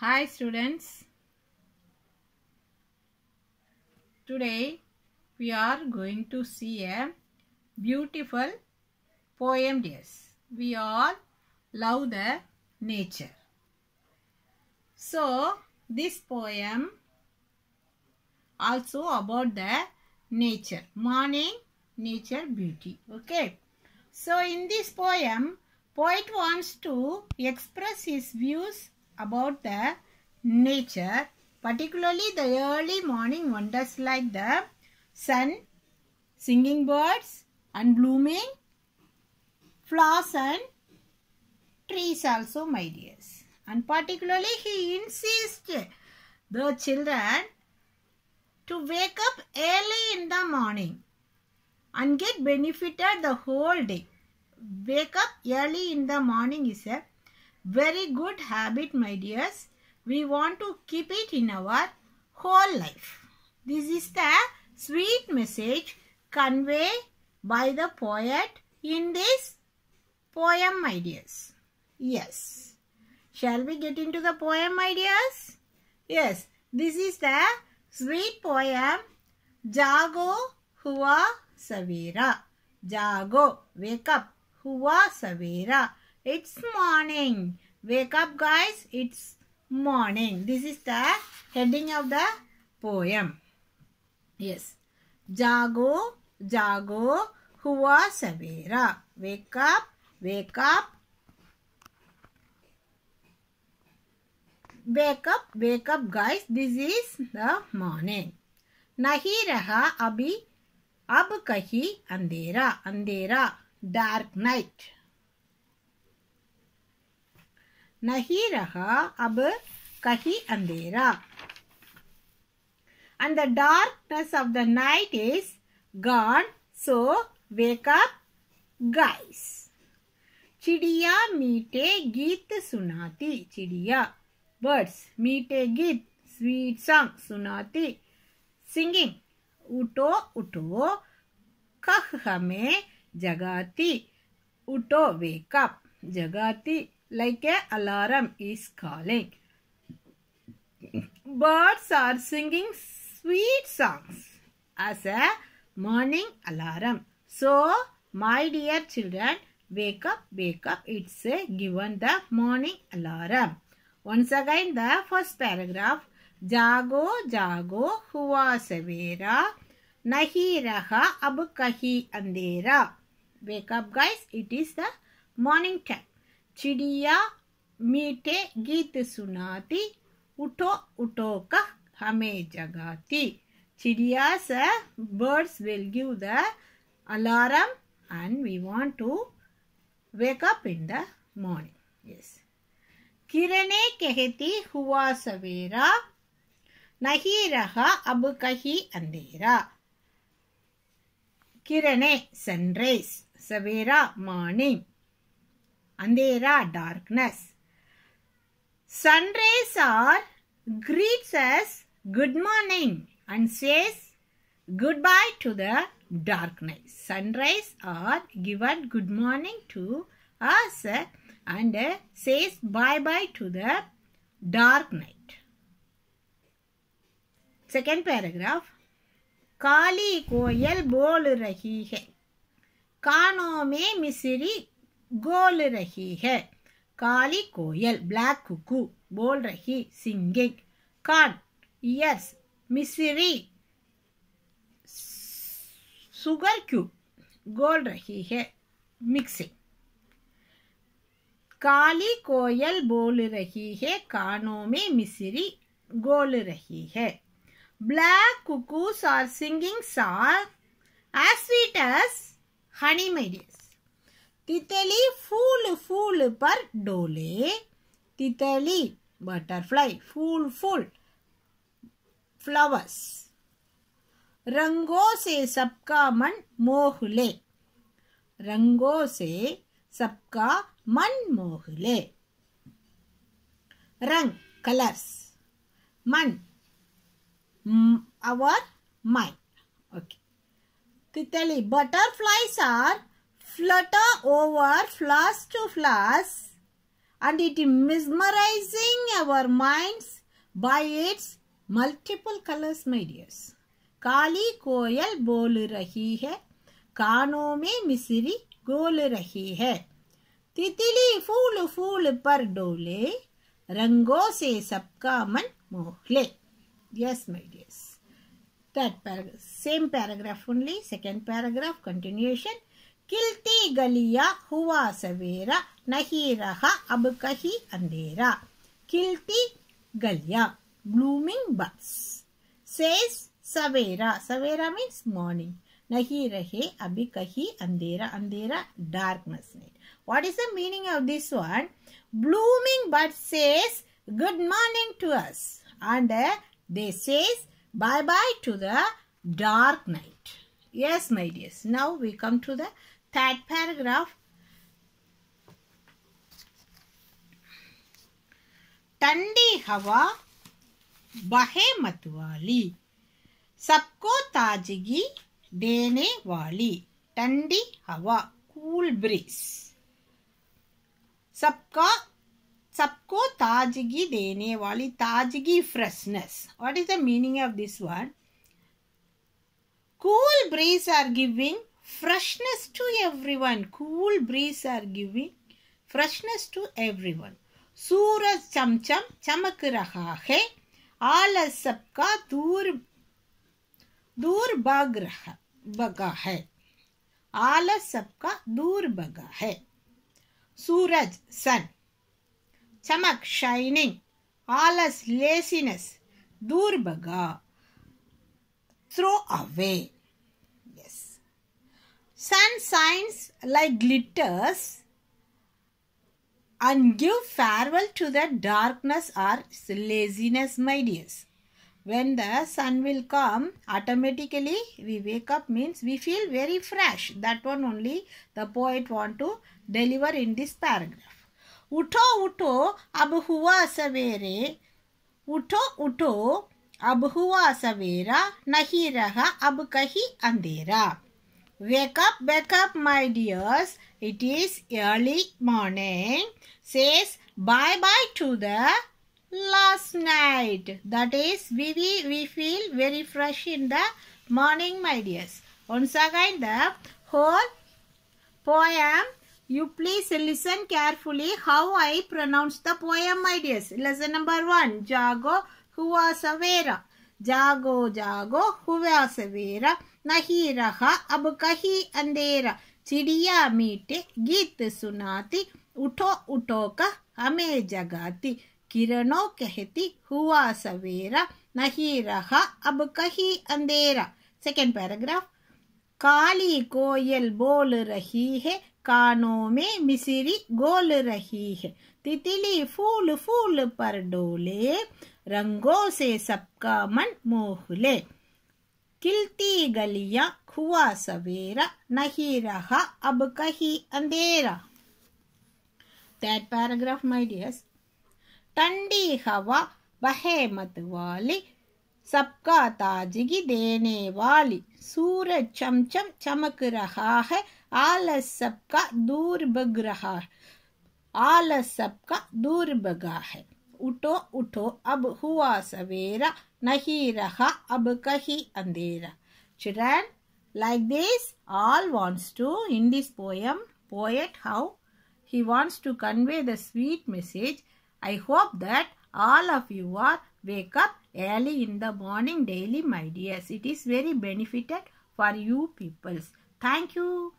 Hi students, today we are going to see a beautiful poem dears. We all love the nature. So this poem also about the nature, morning nature beauty. Okay. So in this poem, poet wants to express his views about the nature, particularly the early morning wonders like the sun, singing birds and blooming flowers and trees also my dears. And particularly he insists the children to wake up early in the morning and get benefited the whole day. Wake up early in the morning is a very good habit, my dears. We want to keep it in our whole life. This is the sweet message conveyed by the poet in this poem, my dears. Yes. Shall we get into the poem, my dears? Yes. This is the sweet poem Jago Hua Savera. Jago, wake up. Hua Savera. It's morning. Wake up guys. It's morning. This is the heading of the poem. Yes. Jago, jago, huwa sabera. Wake up, wake up. Wake up, wake up guys. This is the morning. Nahi raha abhi. Ab kahi अंधेरा अंधेरा dark night. नहीं रहा अब कहीं अंधेरा and the darkness of the night is gone so wake up guys चिड़िया मीठे गीत सुनाती चिड़िया बर्ड्स मीठे गीत स्वीट सॉन्ग सुनाती सिंगिंग उठो उठो कह हमें जगाती उठो वेकअप जगाती like a alarm is calling. Birds are singing sweet songs as a morning alarm. So, my dear children, wake up, wake up. It's a given the morning alarm. Once again, the first paragraph. Jago, jago, huwa severa, nahi raha, ab kahi andera. Wake up guys, it is the morning time. चिड़िया मीठे गीत सुनाती उठो उठो कह हमें जगाती चिड़िया से birds will give the alarm and we want to wake up in the morning yes किरणे कहती हुआ सवेरा नहीं रहा अब कहीं अंधेरा किरणे सनराइज सवेरा morning Andhera darkness. Sun rays are greets us good morning and says goodbye to the darkness. Sunrise are given good morning to us and says bye bye to the dark night. Second paragraph. காளி கோயல் போலுரகீக காணோமே மிசிறி गोल रही है काली कोयल ब्लैक कुकू बोल रही सिंगिंग कान यस मिसरी सुगर क्यूब बोल रही है मिक्सिंग काली कोयल बोल रही है कानों में मिसरी गोल रही है black cuckoos are singing song as sweet as honey my तितली फूल फूल पर डोले तितली बटरफ्लाई फूल फूल फ्लावर्स रंगों से सबका मन मोह ले रंगों से सबका मन मोह ले रंग कलर्स मन अवर माइंड ओके तितली butterflies are flutter over flowers to flowers and it is mesmerizing our minds by its multiple colors, my dears. kali koyal bol rahi hai kaano mein misri gol rahi hai titli phool phool par dole rangon se sabka man moh le yes my dears that paragraph same paragraph only second paragraph continuation கில்தி கலியா ஹுவா சவேரா நஹீரஹா அபுகஹி அந்தேரா கில்தி கலியா blooming buds says savera savera means morning nahi rahe abhi kahi andhera andhera darkness night what is the meaning of this one blooming bud says good morning to us and they says bye bye to the dark night yes my dears now we come to the third paragraph ठंडी हवा बहे मत वाली सबको ताजगी देने वाली ठंडी हवा कूल ब्रिज सबका सबको ताजगी देने वाली ताजगी freshness what is the meaning of this word cool breeze are giving freshness to everyone. Cool breeze are giving freshness to everyone. सूरज चमचम चमक रहा है आलस सबका दूर दूर भाग रहा बगा है आलस सबका दूर बगा है सूरज सन चमक शाइनिंग आलस लेसीनेस दूर बगा throw away Sun shines like glitters and give farewell to the darkness or laziness, my dears. When the sun will come, automatically we wake up means we feel very fresh. That one only the poet want to deliver in this paragraph. Uto uto अब sabere, सवेरे uto उठो अब हुआ सवेरा नहीं रहा अब Wake up, wake up, my dears. It is early morning. Says bye bye to the last night. That is, we, we, we feel very fresh in the morning, my dears. Once again, the whole poem. You please listen carefully how I pronounce the poem, my dears. Lesson number one Jago, Huwa Savera. Jago, Jago, Huwa Savera. नहीं रहा अब कहीं अंधेरा चिड़िया मीठे गीत सुनाती उठो उठो का हमें जगाती किरणों कहती हुआ सवेरा नहीं रहा अब कहीं अंधेरा सेकेंड पैराग्राफ काली कोयल बोल रही है कानों में मिसरी गोल रही है तितली फूल फूल पर डोले रंगों से सबका मन मोह ले खिलती गलियां खुआ सवेरा नहीं रहा अब कही अंधेरा दैट पैराग्राफ माय डियर्स ठंडी हवा बहे मत वाली सबका ताजगी देने वाली सूरज चमचम चमक रहा है आलस सबका दूर बग रहा है आलस सबका दूर बगा है उठो उठो अब हुआ सवेरा Nahiraha abkahi andira. Children, like this, all wants to, in this poem, poet how he wants to convey the sweet message. I hope that all of you are wake up early in the morning daily, my dears. It is very benefited for you peoples. Thank you.